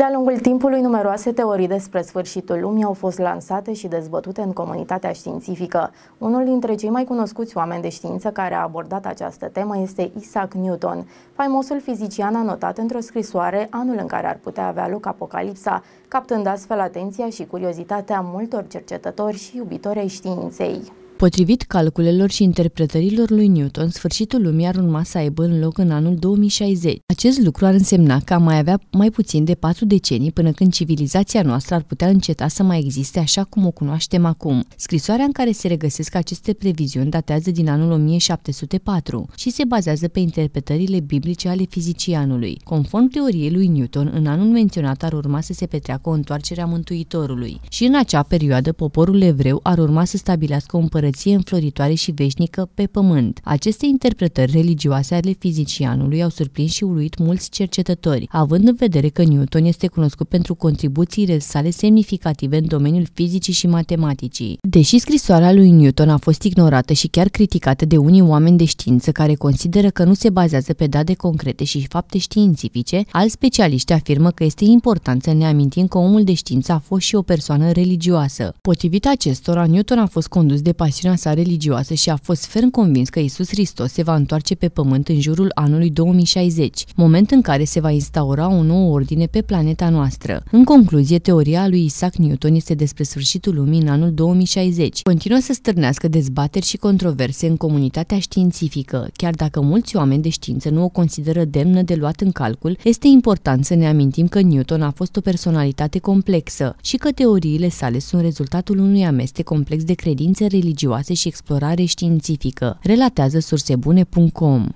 De-a lungul timpului, numeroase teorii despre sfârșitul lumii au fost lansate și dezbătute în comunitatea științifică. Unul dintre cei mai cunoscuți oameni de știință care a abordat această temă este Isaac Newton. Faimosul fizician a notat într-o scrisoare anul în care ar putea avea loc apocalipsa, captând astfel atenția și curiozitatea multor cercetători și iubitori ai științei. Potrivit calculelor și interpretărilor lui Newton, sfârșitul lumii ar urma să aibă în loc în anul 2060. Acest lucru ar însemna că am mai avea mai puțin de patru decenii până când civilizația noastră ar putea înceta să mai existe așa cum o cunoaștem acum. Scrisoarea în care se regăsesc aceste previziuni datează din anul 1704 și se bazează pe interpretările biblice ale fizicianului. Conform teoriei lui Newton, în anul menționat ar urma să se petreacă o întoarcere a Mântuitorului și în acea perioadă poporul evreu ar urma să stabilească o împărăție împărăție înfloritoare și veșnică pe pământ. Aceste interpretări religioase ale fizicianului au surprins și uluit mulți cercetători, având în vedere că Newton este cunoscut pentru contribuțiile sale semnificative în domeniul fizicii și matematicii. Deși scrisoarea lui Newton a fost ignorată și chiar criticată de unii oameni de știință care consideră că nu se bazează pe date concrete și fapte științifice, alți specialiști afirmă că este important să ne amintim că omul de știință a fost și o persoană religioasă. Potrivit acestora, Newton a fost condus de pasiune dimensiunea sa religioasă și a fost ferm convins că Isus Hristos se va întoarce pe pământ în jurul anului 2060, moment în care se va instaura o nouă ordine pe planeta noastră. În concluzie, teoria lui Isaac Newton este despre sfârșitul lumii în anul 2060. Continuă să stârnească dezbateri și controverse în comunitatea științifică. Chiar dacă mulți oameni de știință nu o consideră demnă de luat în calcul, este important să ne amintim că Newton a fost o personalitate complexă și că teoriile sale sunt rezultatul unui amestec complex de credințe religioase religioase și explorare științifică, relatează sursebune.com.